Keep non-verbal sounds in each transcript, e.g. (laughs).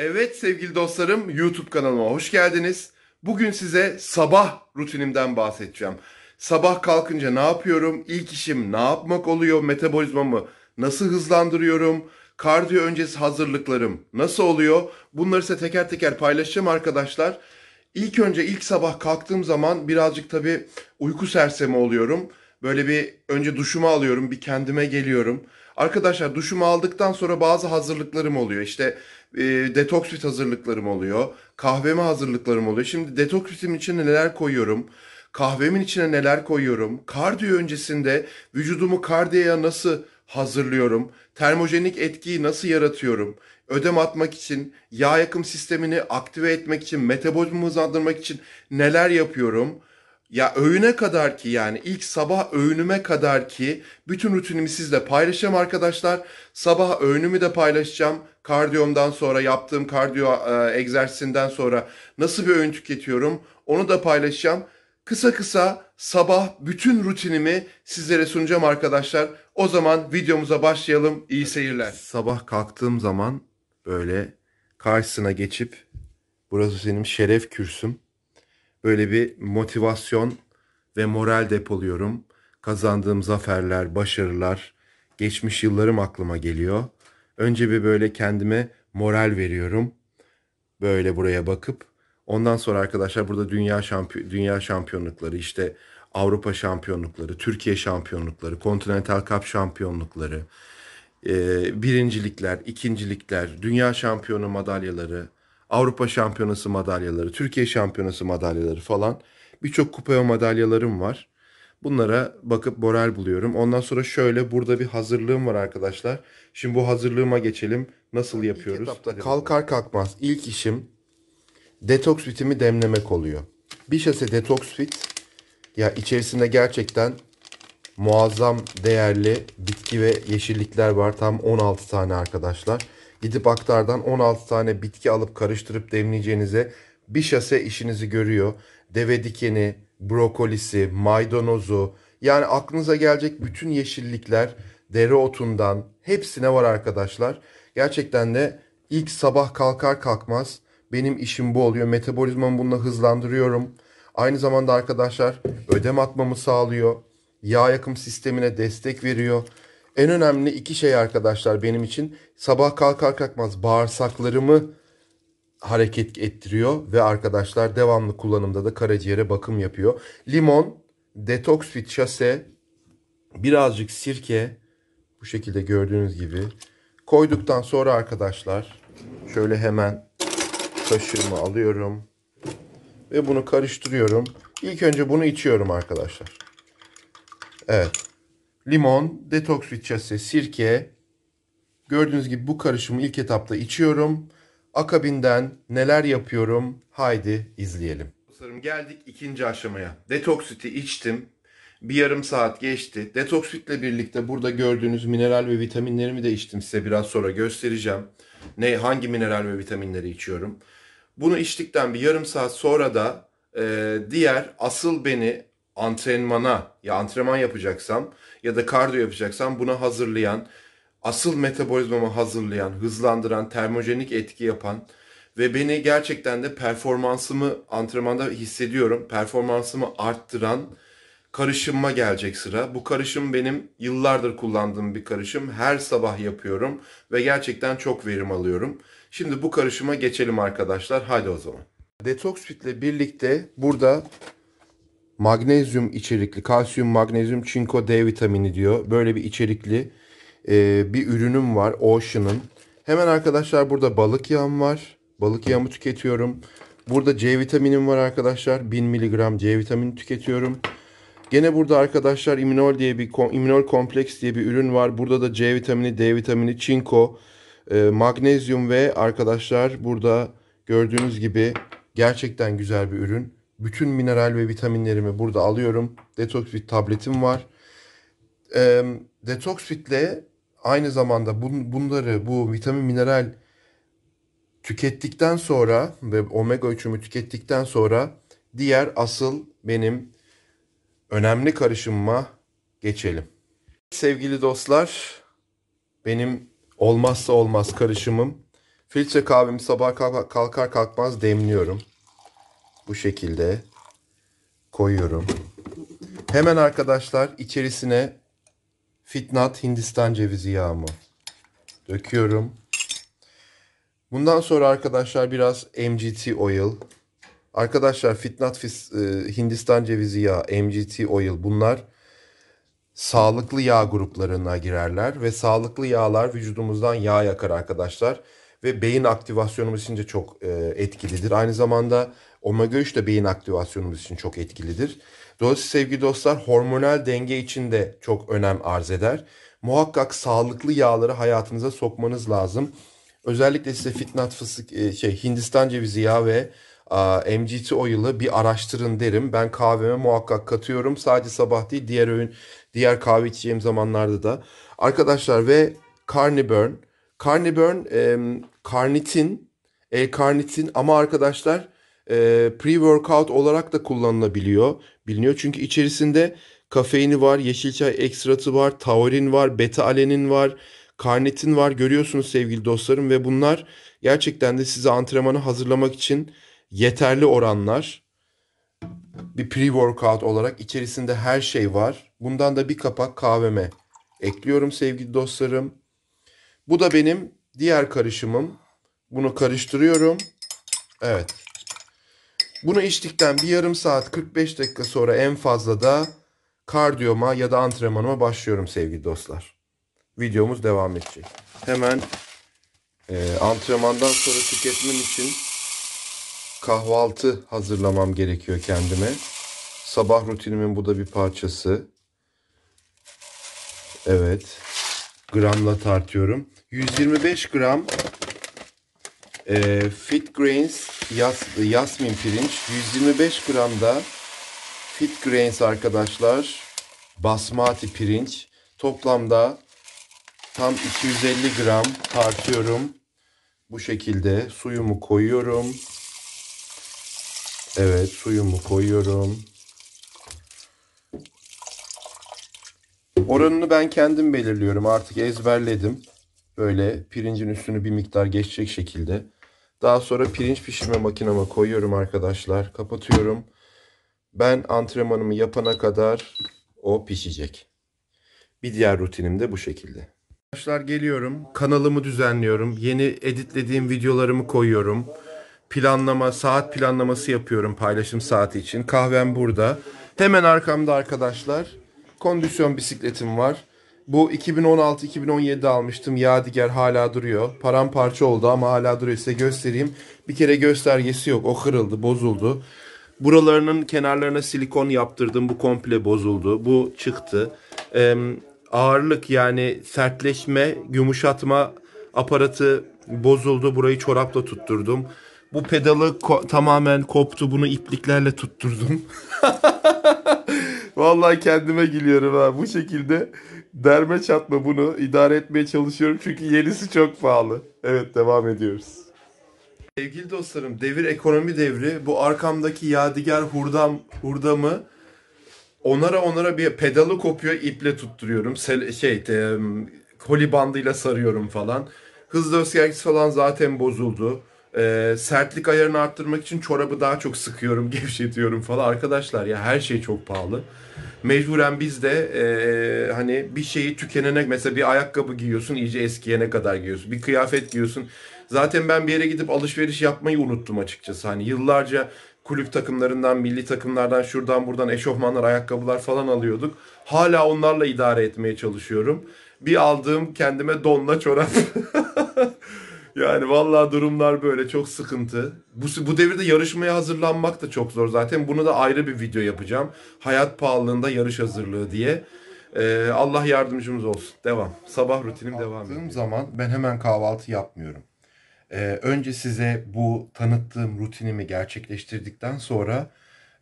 Evet sevgili dostlarım YouTube kanalıma hoş geldiniz. Bugün size sabah rutinimden bahsedeceğim. Sabah kalkınca ne yapıyorum? İlk işim ne yapmak oluyor? Metabolizmamı nasıl hızlandırıyorum? Kardiyo öncesi hazırlıklarım nasıl oluyor? Bunları size teker teker paylaşacağım arkadaşlar. İlk önce ilk sabah kalktığım zaman birazcık tabii uyku sersemi oluyorum. Böyle bir önce duşumu alıyorum, bir kendime geliyorum. Arkadaşlar duşumu aldıktan sonra bazı hazırlıklarım oluyor. İşte e, detoks fit hazırlıklarım oluyor. Kahveme hazırlıklarım oluyor. Şimdi detoks fitim için neler koyuyorum? Kahvemin içine neler koyuyorum? Kardiyo öncesinde vücudumu kardiyoya nasıl hazırlıyorum? Termojenik etkiyi nasıl yaratıyorum? Ödem atmak için, yağ yakım sistemini aktive etmek için, metabolizmamızı andırmak için neler yapıyorum? Ya öğüne kadar ki yani ilk sabah öğünüme kadar ki bütün rutinimi sizle paylaşacağım arkadaşlar. Sabah öğünümü de paylaşacağım. Kardiyomdan sonra yaptığım kardiyo e, egzersizinden sonra nasıl bir öğün tüketiyorum onu da paylaşacağım. Kısa kısa sabah bütün rutinimi sizlere sunacağım arkadaşlar. O zaman videomuza başlayalım. İyi seyirler. Sabah kalktığım zaman böyle karşısına geçip burası benim şeref kürsüm böyle bir motivasyon ve moral depoluyorum. Kazandığım zaferler, başarılar, geçmiş yıllarım aklıma geliyor. Önce bir böyle kendime moral veriyorum. Böyle buraya bakıp ondan sonra arkadaşlar burada dünya şampiyon dünya şampiyonlukları işte Avrupa şampiyonlukları, Türkiye şampiyonlukları, Continental Cup şampiyonlukları, birincilikler, ikincilikler, dünya şampiyonu madalyaları, Avrupa Şampiyonası madalyaları, Türkiye Şampiyonası madalyaları falan birçok kupa ve madalyalarım var. Bunlara bakıp moral buluyorum. Ondan sonra şöyle burada bir hazırlığım var arkadaşlar. Şimdi bu hazırlığıma geçelim. Nasıl yapıyoruz? etapta kalkar kalkmaz ilk işim detoks fitimi demlemek oluyor. Bir şase detoks fit ya içerisinde gerçekten muazzam değerli bitki ve yeşillikler var. Tam 16 tane arkadaşlar. Gidip aktardan 16 tane bitki alıp karıştırıp demleyeceğinize bir şase işinizi görüyor. Deve dikeni, brokolisi, maydanozu yani aklınıza gelecek bütün yeşillikler dereotundan hepsine var arkadaşlar. Gerçekten de ilk sabah kalkar kalkmaz benim işim bu oluyor. Metabolizmamı bununla hızlandırıyorum. Aynı zamanda arkadaşlar ödem atmamı sağlıyor. Yağ yakım sistemine destek veriyor. En önemli iki şey arkadaşlar benim için sabah kalkar kalkmaz bağırsaklarımı hareket ettiriyor ve arkadaşlar devamlı kullanımda da karaciğere bakım yapıyor. Limon, detox fit şase, birazcık sirke bu şekilde gördüğünüz gibi koyduktan sonra arkadaşlar şöyle hemen kaşığımı alıyorum ve bunu karıştırıyorum. İlk önce bunu içiyorum arkadaşlar. Evet limon, detoks fitçesi, sirke. Gördüğünüz gibi bu karışımı ilk etapta içiyorum. Akabinden neler yapıyorum haydi izleyelim. Tasarım geldik ikinci aşamaya. Detoks fiti içtim. Bir yarım saat geçti. Detoks fitle birlikte burada gördüğünüz mineral ve vitaminlerimi de içtim size biraz sonra göstereceğim. Ne hangi mineral ve vitaminleri içiyorum. Bunu içtikten bir yarım saat sonra da e, diğer asıl beni antrenmana ya antrenman yapacaksam ya da kardiyo yapacaksam buna hazırlayan, asıl metabolizmamı hazırlayan, hızlandıran, termojenik etki yapan ve beni gerçekten de performansımı antrenmanda hissediyorum. Performansımı arttıran karışıma gelecek sıra. Bu karışım benim yıllardır kullandığım bir karışım. Her sabah yapıyorum ve gerçekten çok verim alıyorum. Şimdi bu karışıma geçelim arkadaşlar. Hadi o zaman. Detox Fit'le birlikte burada magnezyum içerikli, kalsiyum, magnezyum, çinko, D vitamini diyor. Böyle bir içerikli e, bir ürünüm var Ocean'ın. Hemen arkadaşlar burada balık yağım var. Balık yağımı tüketiyorum. Burada C vitaminim var arkadaşlar. 1000 mg C vitamini tüketiyorum. Gene burada arkadaşlar iminol diye bir iminol kompleks diye bir ürün var. Burada da C vitamini, D vitamini, çinko, e, magnezyum ve arkadaşlar burada gördüğünüz gibi gerçekten güzel bir ürün. Bütün mineral ve vitaminlerimi burada alıyorum. Detox Fit tabletim var. E, Detox Fit'le aynı zamanda bun, bunları bu vitamin mineral tükettikten sonra ve omega 3'ümü tükettikten sonra diğer asıl benim önemli karışımıma geçelim. Sevgili dostlar, benim olmazsa olmaz karışımım filtre kahvemi sabah kalkar kalkmaz demliyorum bu şekilde koyuyorum. Hemen arkadaşlar içerisine fitnat Hindistan cevizi yağımı döküyorum. Bundan sonra arkadaşlar biraz MGT oil. Arkadaşlar fitnat e, Hindistan cevizi yağı, MGT oil bunlar sağlıklı yağ gruplarına girerler ve sağlıklı yağlar vücudumuzdan yağ yakar arkadaşlar ve beyin aktivasyonumuz için de çok e, etkilidir. Aynı zamanda Omega 3 de beyin aktivasyonumuz için çok etkilidir. Dolayısıyla sevgili dostlar hormonal denge için de çok önem arz eder. Muhakkak sağlıklı yağları hayatınıza sokmanız lazım. Özellikle size fitnat fıstık e, şey Hindistan cevizi yağı ve MGT oil'ı bir araştırın derim. Ben kahveme muhakkak katıyorum. Sadece sabah değil diğer öğün, diğer kahve içeceğim zamanlarda da. Arkadaşlar ve Carniburn. Carniburn, e, karnitin, e, karnitin ama arkadaşlar e, pre-workout olarak da kullanılabiliyor. Biliniyor çünkü içerisinde kafeini var, yeşil çay ekstratı var, taurin var, beta alenin var, karnitin var. Görüyorsunuz sevgili dostlarım ve bunlar gerçekten de size antrenmanı hazırlamak için yeterli oranlar. Bir pre-workout olarak içerisinde her şey var. Bundan da bir kapak kahveme ekliyorum sevgili dostlarım. Bu da benim diğer karışımım. Bunu karıştırıyorum. Evet. Bunu içtikten bir yarım saat 45 dakika sonra en fazla da kardiyoma ya da antrenmanıma başlıyorum sevgili dostlar. Videomuz devam edecek. Hemen e, antrenmandan sonra tüketmem için kahvaltı hazırlamam gerekiyor kendime. Sabah rutinimin bu da bir parçası. Evet. Gramla tartıyorum. 125 gram e, Fit Grains yas, Yasmin pirinç 125 gramda Fit Grains arkadaşlar basmati pirinç toplamda tam 250 gram tartıyorum. Bu şekilde suyumu koyuyorum. Evet suyumu koyuyorum. Oranını ben kendim belirliyorum. Artık ezberledim. Böyle pirincin üstünü bir miktar geçecek şekilde. Daha sonra pirinç pişirme makinama koyuyorum arkadaşlar. Kapatıyorum. Ben antrenmanımı yapana kadar o pişecek. Bir diğer rutinim de bu şekilde. Arkadaşlar geliyorum. Kanalımı düzenliyorum. Yeni editlediğim videolarımı koyuyorum. Planlama, saat planlaması yapıyorum paylaşım saati için. Kahvem burada. Hemen arkamda arkadaşlar kondisyon bisikletim var. Bu 2016-2017'de almıştım. Yadigar hala duruyor. Paramparça oldu ama hala duruyor. Size göstereyim. Bir kere göstergesi yok. O kırıldı, bozuldu. Buralarının kenarlarına silikon yaptırdım. Bu komple bozuldu. Bu çıktı. Ee, ağırlık yani sertleşme, yumuşatma aparatı bozuldu. Burayı çorapla tutturdum. Bu pedalı ko- tamamen koptu. Bunu ipliklerle tutturdum. (laughs) Vallahi kendime gülüyorum ha. Bu şekilde derme çatma bunu idare etmeye çalışıyorum. Çünkü yenisi çok pahalı. Evet devam ediyoruz. Sevgili dostlarım devir ekonomi devri. Bu arkamdaki yadigar hurdam, hurdamı onara onara bir pedalı kopuyor iple tutturuyorum. Sel, şey e, koli bandıyla sarıyorum falan. Hızlı öfkesi falan zaten bozuldu e, sertlik ayarını arttırmak için çorabı daha çok sıkıyorum, (laughs) gevşetiyorum falan. Arkadaşlar ya her şey çok pahalı. Mecburen biz de e, hani bir şeyi tükenene mesela bir ayakkabı giyiyorsun iyice eskiyene kadar giyiyorsun. Bir kıyafet giyiyorsun. Zaten ben bir yere gidip alışveriş yapmayı unuttum açıkçası. Hani yıllarca kulüp takımlarından, milli takımlardan şuradan buradan eşofmanlar, ayakkabılar falan alıyorduk. Hala onlarla idare etmeye çalışıyorum. Bir aldığım kendime donla çorap. (laughs) Yani vallahi durumlar böyle çok sıkıntı. Bu, bu devirde yarışmaya hazırlanmak da çok zor zaten. Bunu da ayrı bir video yapacağım. Hayat pahalılığında yarış hazırlığı diye. Ee, Allah yardımcımız olsun. Devam. Sabah rutinim Kalktığım devam ediyor. zaman ben hemen kahvaltı yapmıyorum. Ee, önce size bu tanıttığım rutinimi gerçekleştirdikten sonra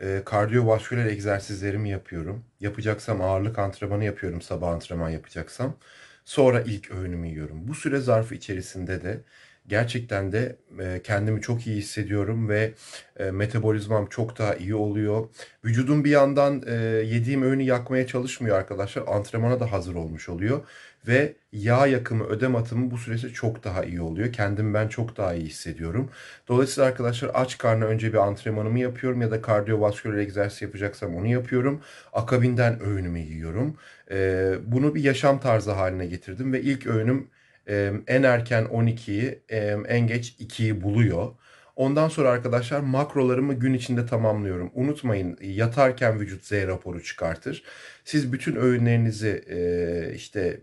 e, kardiyovasküler egzersizlerimi yapıyorum. Yapacaksam ağırlık antrenmanı yapıyorum sabah antrenman yapacaksam. Sonra ilk öğünümü yiyorum. Bu süre zarfı içerisinde de gerçekten de e, kendimi çok iyi hissediyorum ve e, metabolizmam çok daha iyi oluyor. Vücudum bir yandan e, yediğim öğünü yakmaya çalışmıyor arkadaşlar. Antrenmana da hazır olmuş oluyor ve yağ yakımı, ödem atımı bu süreçte çok daha iyi oluyor. Kendim ben çok daha iyi hissediyorum. Dolayısıyla arkadaşlar aç karnı önce bir antrenmanımı yapıyorum ya da kardiyovasküler egzersiz yapacaksam onu yapıyorum. Akabinden öğünümü yiyorum. Ee, bunu bir yaşam tarzı haline getirdim ve ilk öğünüm e, en erken 12'yi, e, en geç 2'yi buluyor. Ondan sonra arkadaşlar makrolarımı gün içinde tamamlıyorum. Unutmayın yatarken vücut Z raporu çıkartır. Siz bütün öğünlerinizi e, işte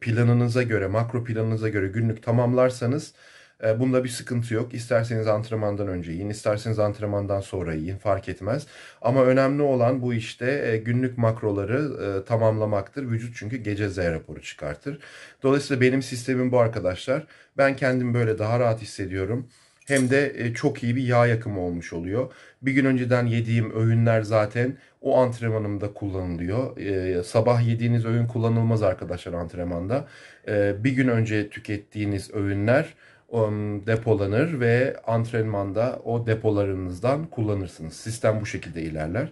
planınıza göre, makro planınıza göre günlük tamamlarsanız e, bunda bir sıkıntı yok. İsterseniz antrenmandan önce yiyin, isterseniz antrenmandan sonra yiyin fark etmez. Ama önemli olan bu işte e, günlük makroları tamamlamaktır. Vücut çünkü gece Z raporu çıkartır. Dolayısıyla benim sistemim bu arkadaşlar. Ben kendim böyle daha rahat hissediyorum hem de e, çok iyi bir yağ yakımı olmuş oluyor. Bir gün önceden yediğim öğünler zaten o antrenmanımda kullanılıyor. E, sabah yediğiniz öğün kullanılmaz arkadaşlar antrenmanda. E, bir gün önce tükettiğiniz öğünler um, depolanır ve antrenmanda o depolarınızdan kullanırsınız. Sistem bu şekilde ilerler.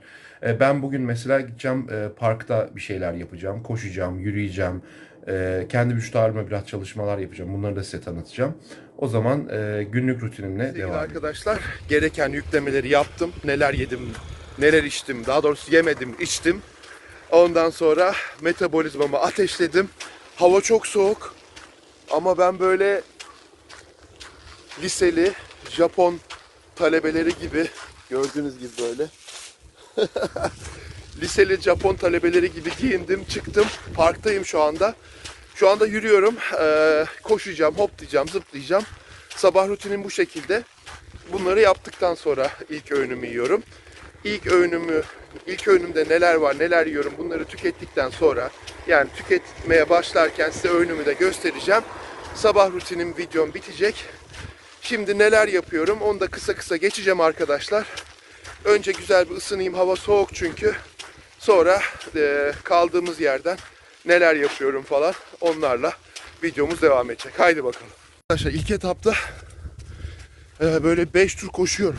ben bugün mesela gideceğim parkta bir şeyler yapacağım, koşacağım, yürüyeceğim, e, kendi vücut biraz çalışmalar yapacağım. Bunları da size tanıtacağım. O zaman e, günlük rutinimle Sevgili devam edeyim. arkadaşlar gereken yüklemeleri yaptım. Neler yedim, neler içtim. Daha doğrusu yemedim, içtim. Ondan sonra metabolizmamı ateşledim. Hava çok soğuk. Ama ben böyle liseli Japon talebeleri gibi gördüğünüz gibi böyle. (laughs) liseli Japon talebeleri gibi giyindim, çıktım. Parktayım şu anda. Şu anda yürüyorum. Ee, koşacağım, hoplayacağım, zıplayacağım. Sabah rutinim bu şekilde. Bunları yaptıktan sonra ilk öğünümü yiyorum. İlk öğünümü, ilk öğünümde neler var, neler yiyorum bunları tükettikten sonra yani tüketmeye başlarken size öğünümü de göstereceğim. Sabah rutinim videom bitecek. Şimdi neler yapıyorum onu da kısa kısa geçeceğim arkadaşlar. Önce güzel bir ısınayım hava soğuk çünkü. Sonra e, kaldığımız yerden neler yapıyorum falan onlarla videomuz devam edecek. Haydi bakalım. Arkadaşlar ilk etapta e, böyle 5 tur koşuyorum.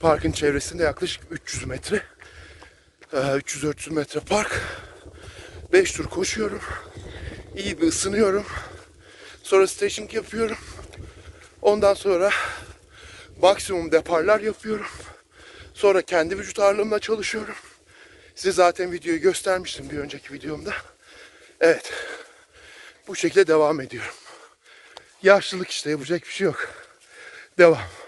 Parkın çevresinde yaklaşık 300 metre. 300-400 e, metre park. 5 tur koşuyorum. İyi bir ısınıyorum. Sonra stretching yapıyorum. Ondan sonra maksimum deparlar yapıyorum. Sonra kendi vücut ağırlığımla çalışıyorum. Size zaten videoyu göstermiştim bir önceki videomda. Evet. Bu şekilde devam ediyorum. Yaşlılık işte yapacak bir şey yok. Devam.